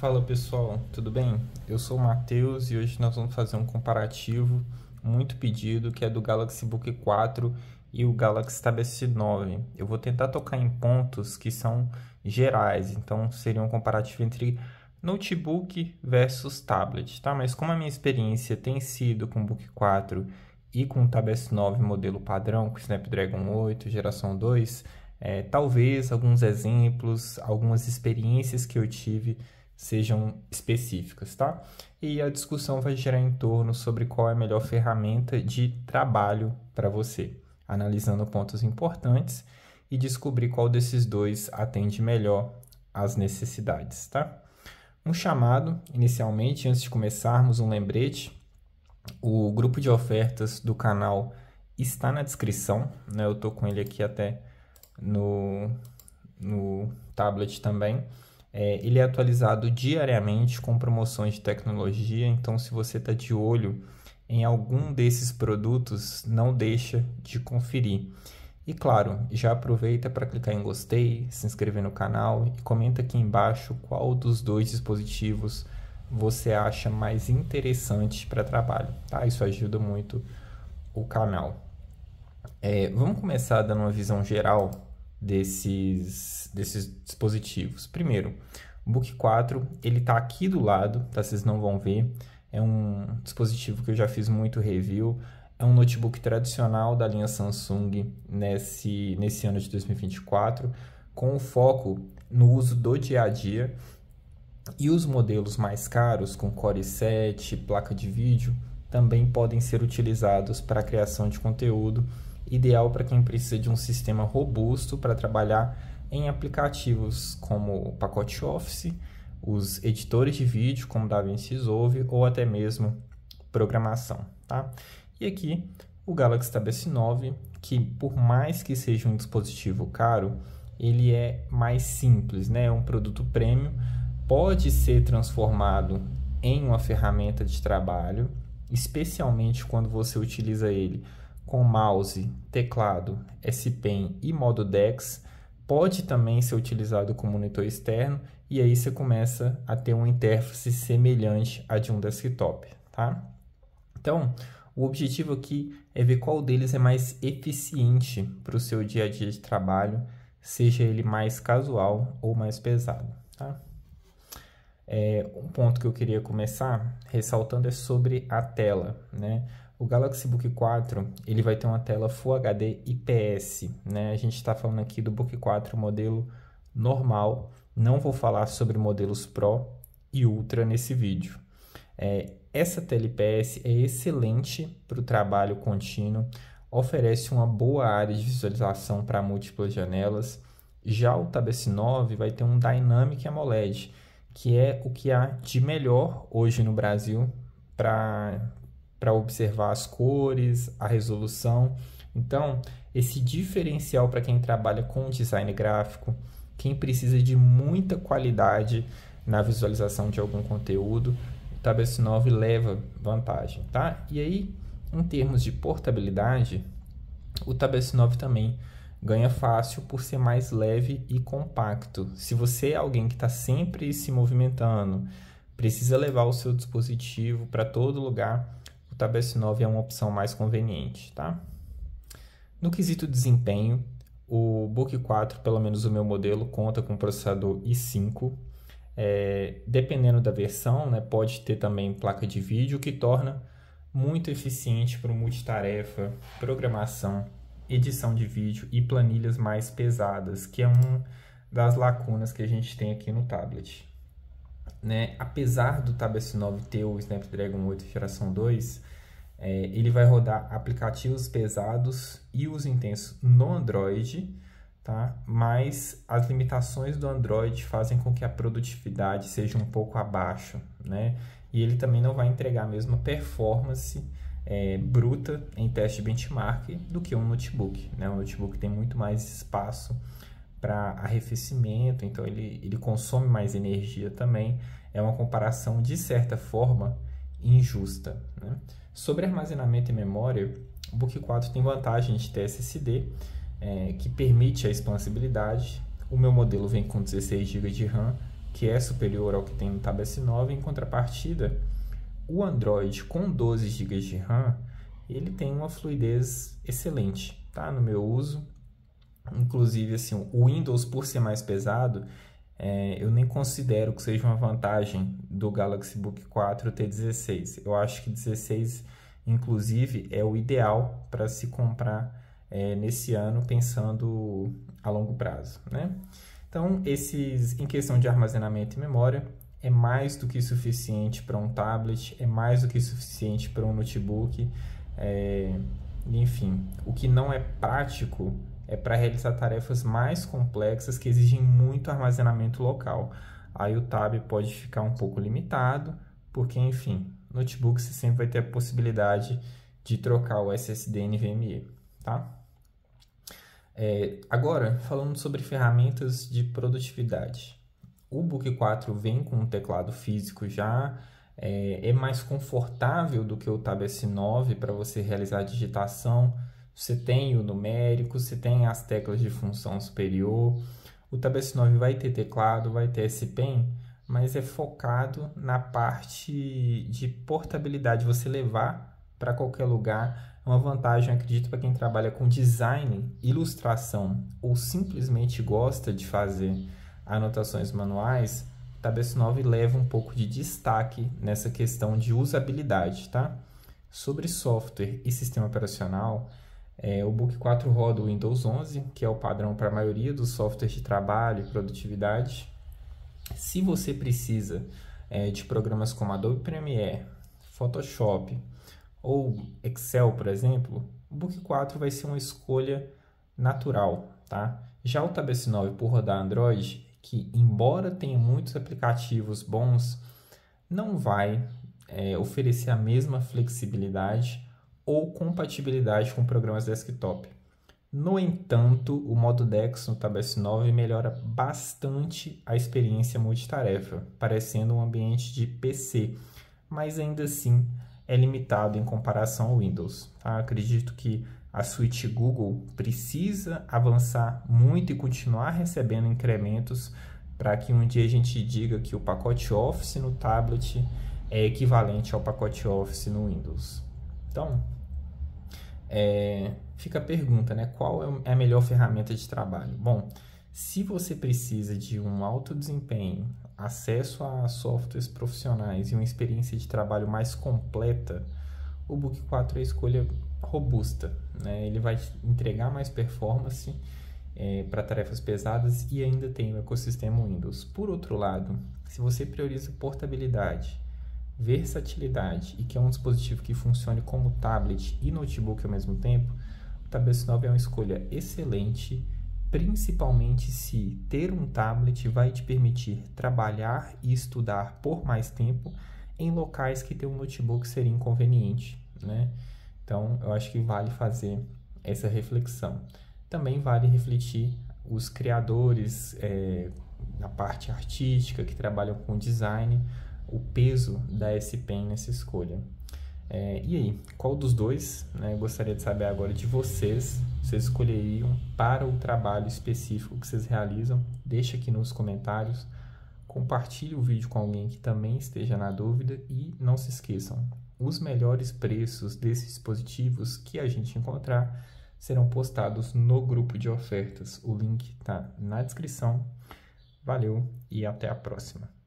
Fala pessoal, tudo bem? Eu sou o Matheus e hoje nós vamos fazer um comparativo muito pedido que é do Galaxy Book 4 e o Galaxy Tab S9. Eu vou tentar tocar em pontos que são gerais, então seria um comparativo entre notebook versus tablet, tá? Mas como a minha experiência tem sido com o Book 4 e com o Tab S9 modelo padrão, com Snapdragon 8, geração 2, é, talvez alguns exemplos, algumas experiências que eu tive sejam específicas, tá? E a discussão vai girar em torno sobre qual é a melhor ferramenta de trabalho para você, analisando pontos importantes e descobrir qual desses dois atende melhor às necessidades, tá? Um chamado, inicialmente, antes de começarmos, um lembrete. O grupo de ofertas do canal está na descrição, né? Eu tô com ele aqui até no, no tablet também. É, ele é atualizado diariamente com promoções de tecnologia, então se você está de olho em algum desses produtos, não deixa de conferir. E claro, já aproveita para clicar em gostei, se inscrever no canal e comenta aqui embaixo qual dos dois dispositivos você acha mais interessante para trabalho, tá? Isso ajuda muito o canal. É, vamos começar dando uma visão geral desses, desses dispositivos. Primeiro, o Book 4, ele está aqui do lado, tá? Vocês não vão ver. É um dispositivo que eu já fiz muito review. É um notebook tradicional da linha Samsung nesse, nesse ano de 2024, com foco no uso do dia a dia. E os modelos mais caros, com Core 7, placa de vídeo, também podem ser utilizados para a criação de conteúdo ideal para quem precisa de um sistema robusto para trabalhar em aplicativos como o pacote Office, os editores de vídeo como DaVinci Resolve ou até mesmo programação, tá? E aqui o Galaxy Tab S9, que por mais que seja um dispositivo caro, ele é mais simples, né? É um produto premium, pode ser transformado em uma ferramenta de trabalho, especialmente quando você utiliza ele com mouse, teclado, S-Pen e modo DeX pode também ser utilizado com monitor externo e aí você começa a ter uma interface semelhante à de um desktop, tá? Então, o objetivo aqui é ver qual deles é mais eficiente para o seu dia a dia de trabalho, seja ele mais casual ou mais pesado, tá? É, um ponto que eu queria começar ressaltando é sobre a tela, né? O Galaxy Book 4 ele vai ter uma tela Full HD IPS, né? A gente está falando aqui do Book 4 modelo normal. Não vou falar sobre modelos Pro e Ultra nesse vídeo. É, essa tela IPS é excelente para o trabalho contínuo, oferece uma boa área de visualização para múltiplas janelas. Já o Tab S9 vai ter um Dynamic AMOLED, que é o que há de melhor hoje no Brasil para para observar as cores, a resolução. Então, esse diferencial para quem trabalha com design gráfico, quem precisa de muita qualidade na visualização de algum conteúdo, o Tableau 9 leva vantagem, tá? E aí, em termos de portabilidade, o Tableau 9 também ganha fácil por ser mais leve e compacto. Se você é alguém que está sempre se movimentando, precisa levar o seu dispositivo para todo lugar, tab S9 é uma opção mais conveniente, tá? No quesito desempenho, o Book 4, pelo menos o meu modelo, conta com processador i5. É, dependendo da versão, né, pode ter também placa de vídeo, que torna muito eficiente para multitarefa, programação, edição de vídeo e planilhas mais pesadas, que é uma das lacunas que a gente tem aqui no tablet né, apesar do Tab S9 ter o Snapdragon 8 geração 2, é, ele vai rodar aplicativos pesados e os intenso no Android, tá? mas as limitações do Android fazem com que a produtividade seja um pouco abaixo, né? e ele também não vai entregar a mesma performance é, bruta em teste benchmark do que um notebook. Né? Um notebook tem muito mais espaço para arrefecimento, então ele, ele consome mais energia também. É uma comparação, de certa forma, injusta. Né? Sobre armazenamento e memória, o Book 4 tem vantagem de ter SSD, é, que permite a expansibilidade. O meu modelo vem com 16 GB de RAM, que é superior ao que tem no Tab S9. Em contrapartida, o Android com 12 GB de RAM, ele tem uma fluidez excelente, tá? No meu uso, Inclusive, assim, o Windows, por ser mais pesado, é, eu nem considero que seja uma vantagem do Galaxy Book 4 ter 16. Eu acho que 16, inclusive, é o ideal para se comprar é, nesse ano, pensando a longo prazo, né? Então, esses, em questão de armazenamento e memória, é mais do que suficiente para um tablet, é mais do que suficiente para um notebook, é, enfim, o que não é prático é para realizar tarefas mais complexas que exigem muito armazenamento local. Aí o tab pode ficar um pouco limitado, porque enfim, notebook você sempre vai ter a possibilidade de trocar o SSD NVMe, tá? É, agora, falando sobre ferramentas de produtividade. O Book 4 vem com um teclado físico já, é, é mais confortável do que o Tab S9 para você realizar digitação, você tem o numérico, você tem as teclas de função superior. O s 9 vai ter teclado, vai ter S-Pen, mas é focado na parte de portabilidade, você levar para qualquer lugar. É uma vantagem, acredito, para quem trabalha com design, ilustração ou simplesmente gosta de fazer anotações manuais. O s 9 leva um pouco de destaque nessa questão de usabilidade, tá? Sobre software e sistema operacional, é, o Book 4 roda o Windows 11, que é o padrão para a maioria dos softwares de trabalho e produtividade. Se você precisa é, de programas como Adobe Premiere, Photoshop ou Excel, por exemplo, o Book 4 vai ser uma escolha natural, tá? Já o S 9 por rodar Android, que embora tenha muitos aplicativos bons, não vai é, oferecer a mesma flexibilidade ou compatibilidade com programas desktop. No entanto, o modo DeX no Tab S9 melhora bastante a experiência multitarefa, parecendo um ambiente de PC, mas ainda assim é limitado em comparação ao Windows. Tá? Acredito que a suíte Google precisa avançar muito e continuar recebendo incrementos para que um dia a gente diga que o pacote Office no tablet é equivalente ao pacote Office no Windows. Então, é, fica a pergunta, né? Qual é, é a melhor ferramenta de trabalho? Bom, se você precisa de um alto desempenho, acesso a softwares profissionais e uma experiência de trabalho mais completa, o Book 4 é a escolha robusta. Né? Ele vai entregar mais performance é, para tarefas pesadas e ainda tem o ecossistema Windows. Por outro lado, se você prioriza portabilidade, versatilidade e que é um dispositivo que funcione como tablet e notebook ao mesmo tempo, o Tab S9 é uma escolha excelente, principalmente se ter um tablet vai te permitir trabalhar e estudar por mais tempo em locais que ter um notebook seria inconveniente, né? Então, eu acho que vale fazer essa reflexão. Também vale refletir os criadores é, na parte artística que trabalham com design, o peso da SPEN nessa escolha. É, e aí, qual dos dois? Né, gostaria de saber agora de vocês. Vocês escolheriam para o trabalho específico que vocês realizam? Deixa aqui nos comentários. Compartilhe o vídeo com alguém que também esteja na dúvida e não se esqueçam, os melhores preços desses dispositivos que a gente encontrar serão postados no grupo de ofertas. O link está na descrição. Valeu e até a próxima.